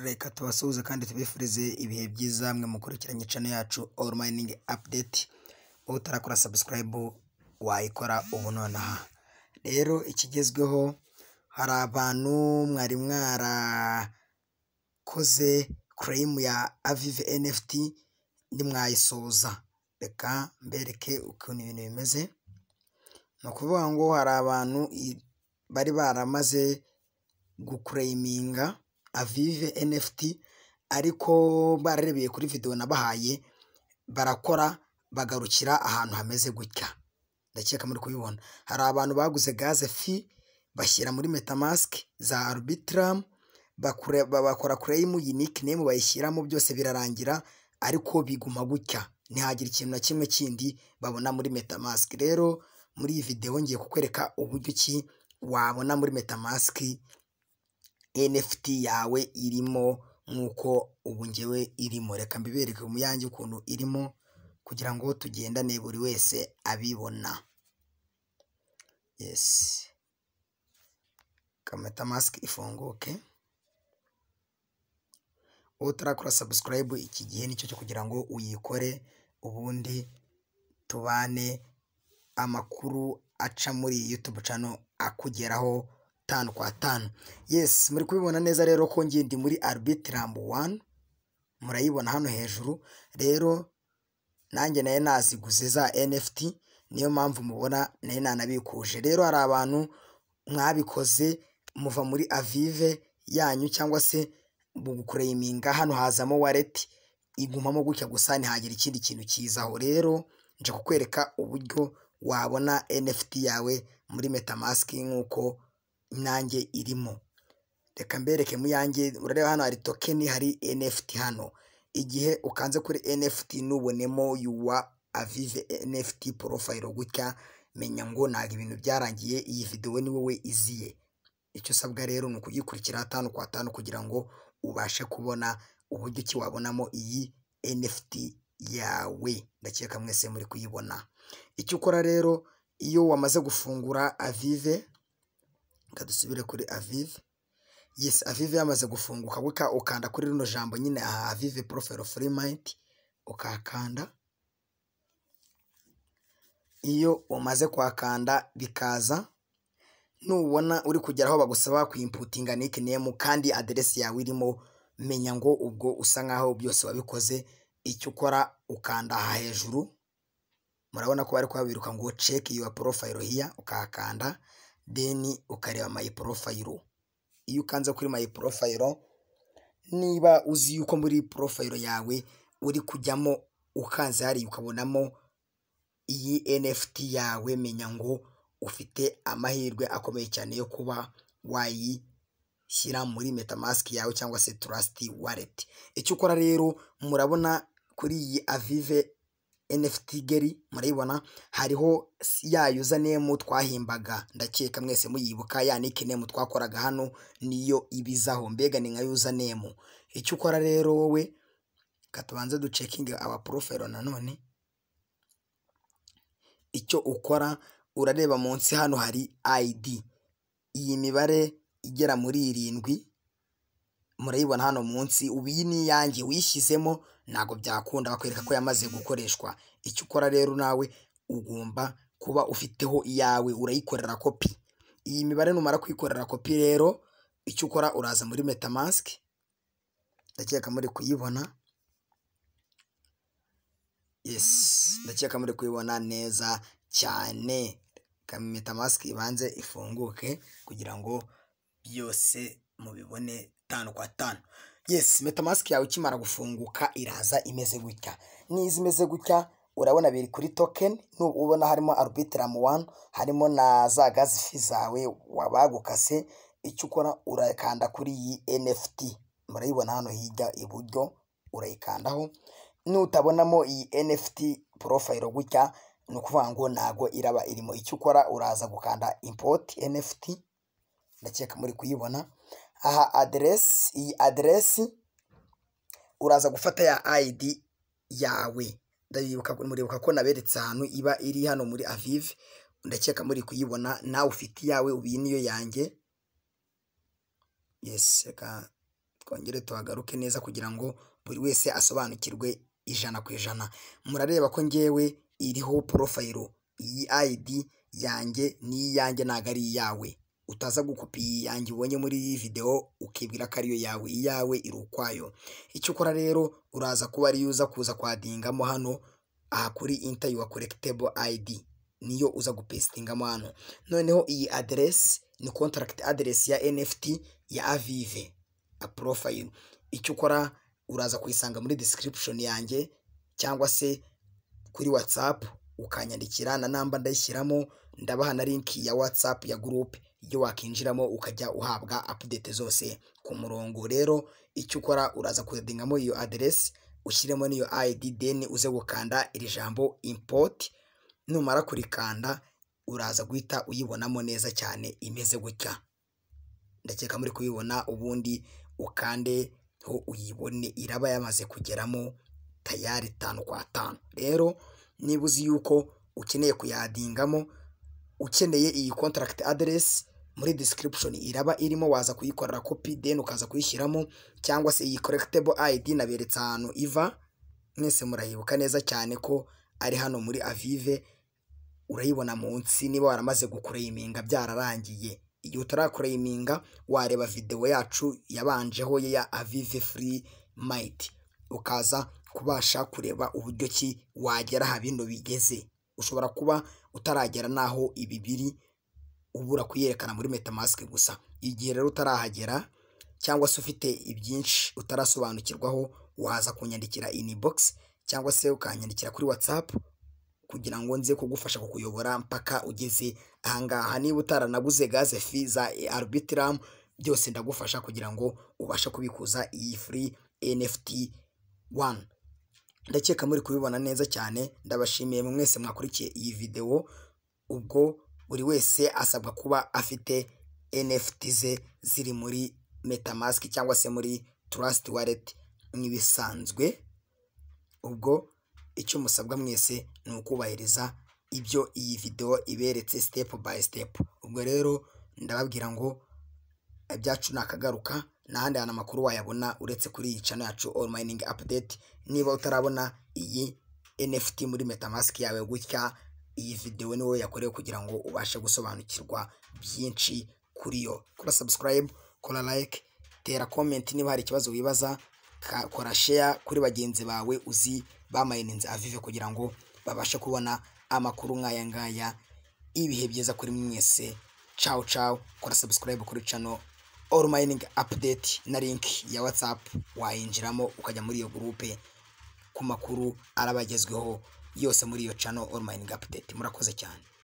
reka tubasuhuze kandi tubifurize ibihe byiza mwe mukurikiranye channel yacu all mining update utarakora subscribe wayikora ubu nonaha rero ikigezweho hari abantu mwari mwarakoze claim ya avive nft nimwayisoza reka mbereke ukuntu ibintu bimeze ni ukuvuga ngo hari abantu bari baramaze gukureyiminga avive NFT ariko bararebeye kuri videwo nabahaye barakora bagarukira ahantu hameze gutya ndakeka muri kubibona hari abantu baguze gaze fi bashyira muri metamask za arubitiramu bakora kureyimu yinike nemu bayishyiramo byose birarangira ariko biguma gutya ntihagire ikintu na kimwe kindi babona muri metamask rero muri iyi video ngiye kukwereka uburyo ki wabona muri metamask NFT yawe irimo nk'uko ubu njyewe irimo, reka mbibereke mu yanjye ukuntu irimo kugira ngo tugendane buri wese abibona, yes reka metamasiki ifunguke, utarakora sabusikarayibu iki gihe nicyo cyo kugira ngo uyikore ubundi tubane amakuru aca muri YouTube channel akugeraho. gatanu kwa tanu yesi muri kubibona neza rero ko ngindi muri arubitirambu wani murayibona hano hejuru rero nanjye nayo naziguze za enefiti niyo mpamvu mubona nayo nanabikuje rero hari abantu mwabikoze muva muri avive yanyu cyangwa se mugukureyiminga hano hazamo wareti igumamo gutya gusa ntihagira ikindi kintu kizaho rero nje kukwereka uburyo wabona nft yawe muri metamask nk'uko inyange irimo, reka mbereke muyange urareba hano hari tokeni hari nft hano, igihe ukanze kuri Nft ntubonemo yuwa avive enefiti profile gutya menya ngo ntabwo ibintu byarangiye iyi videwo ni wowe iziye, icyo usabwa rero ni ukuyikurikira gatanu ku gatanu kugira ngo ubashe kubona uburyo ki wabonamo iyi nft yawe, ndakeka mwese muri kuyibona, icyo ukora rero iyo wamaze gufungura avive. Reka dusubire kuri avive Yes avive yamaze gufunguka buka ukanda kuri rino jambo nyine aha avive porofero furi ukakanda iyo umaze kwakanda bikaza nubona uri kugera aho bagusaba kuimputinga niki nemu kandi aderesi yawe irimo menya ngo ubwo usa nkaho byose wabikoze icyo ukora ukanda aha hejuru murabona ko bari kwabiruka ngo ceki yuwa porofayiro hiya ukakanda, deni ukareba mayi porofayiro, iyo ukanze kuri mayi porofayiro niba uzi yuko muri porofayiro yawe uri kujyamo ukanze hariya ukabonamo iyi NFT yawe menya ngo ufite amahirwe akomeye cyane yo kuba wayi shyira muri metamask yawe cyangwa se trust wallet, icyo ukora rero murabona kuri iyi avive. NFT Girl murayibona hariho ya yuzanemu twahimbaga ndakeka mwese muyibuka ya nikinemu twakoraga hano niyo ibizaho mbega ni nka yuzanemu icyo ukora rero wowe katubanze tubanze ducekinge aba porofero nanone icyo ukora urareba munsi hano hari ID iyi mibare igera muri irindwi murayibona hano munsi ubu iyi ni iyanjye uyishyizemo ntabwo byakunda bakwereka ko yamaze gukoreshwa icyo ukora rero nawe ugomba kuba ufiteho iyawe urayikorera kopi iyi mibare numara kwikorera kopi rero icyo ukora uraza muri metamask ndakeka muri kuyibona yes ndakeka muri kuyibona neza cyane metamask ibanze ifunguke kugira ngo byose mubibone gatanu kwa tanu yesi metamasike yawe ikimara gufunguka iraza imeze gutya niza imeze gutya urabona biri kuri tokeni ubona harimo arubitiramu wani harimo na za gazi fi zawe wabagukase icyo ukora urakanda kuri iyi NFT murayibona hano hirya iburyo urayikandaho nutabonamo iyi NFT porofayiro gutya ni ukuvuga ngo ntabwo iraba irimo icyo ukora uraza gukanda impoti NFT ndakeka muri kuyibona aha aderesi iyi aderesi uraza gufata ya ayidi yawe muribuka ko naberetse ahantu iba iri hano muri avive ndakeka muri kuyibona nawe ufite iyawe ubu iyi niyo yanjye yesi reka twongere tuhagaruke neza kugira ngo buri wese asobanukirwe ijana ku ijana murareba ko ngewe iriho porofayiro iyi ayidi yanjye n'iyanjye ntabwo ari iyawe utaza gukopi yanjye ubonye muri iyi videwo ukibwira ko ariyo yawe iyawe iri ukwayo icyo ukora rero uraza kuba ariyo uza kuza kwadingamo hano aha kuri inta yuwa korekitebo ayidi niyo uza gupesitingamo hano noneho iyi aderesi ni contract aderesi ya NFT ya avive profile icyo ukora uraza kuyisanga muri description yanjye cyangwa se kuri watsapu ukanyandikira na namba ndayishyiramo ndabaha na linki ya watsapu ya gurupe iyo wakinjiramo ukajya uhabwa update zose ku murongo rero icyo ukora uraza kudingamo iyo aderesi ushyiremo n'iyo ayidi deni uze gukanda iri jambo impoti numara kurikanda uraza guhita uyibonamo neza cyane imeze gutya ndakeka muri kuyibona ubundi ukande ho uyibone iraba yamaze kugeramo tayari tanu kwa tanu rero niba uzi yuko ukeneye kuyadingamo ukeneye iyi contract address muri description iraba irimo waza kuyikorera kopi deni ukaza kuyishyiramo cyangwa se iyi korekitebo id naberetse ahantu iva mwese murayibuka neza cyane ko ari hano muri avive urayibona munsi niba waramaze gukureyiminga byararangiye igihe utarakureyiminga wareba videwo yacu yabanjeho ya avive free might ukaza kubasha kureba uburyo ki wagera aha bino bigeze, ushobora kuba utaragera n'aho ibi biri ubura kuyerekana muri metamasike gusa, igihe rero utarahagera cyangwa se ufite ibyinshi utarasobanukirwaho waza kunyandikira inbox cyangwa se ukanyandikira kuri WhatsApp kugira ngo nze kugufasha kukuyobora mpaka ugeze ahangaha niba utaranaguze gaze fi za arubitiramu byose ndagufasha kugira ngo ubashe kubikuza iyi free NFT one. ndakeka muri kubibona neza cyane ndabashimiye mu mwese mwakurikiye iyi videwo ubwo buri wese asabwa kuba afite NFT ze ziri muri metamask cyangwa se muri trust wallet nk'ibisanzwe ubwo icyo musabwa mwese ni ukubahiriza ibyo iyi video iberetse step by step ubwo rero ndababwira ngo ibyacu ni akagaruka n'ahandi hantu amakuru wayabona uretse kuri iyi cano yacu all mining update niba utarabona iyi NFT muri metamask yawe gutya iyi video ni wowe yakorewe kugira ngo ubashe gusobanukirwa byinshi kuri yo kora subscribe kora like tera comment niba hari ikibazo wibaza kora share kuri bagenzi bawe uzi bamayininze avive kugira ngo babashe kubona amakuru nk'aya ngaya ibihe byiza kuri mwese ciao ciao kora subscribe kuri channel all mining update na link ya whatsapp wayinjiramo ukajya muri iyo gurupe ku makuru arabagezweho yose muri iyo channel all mining update murakoze cyane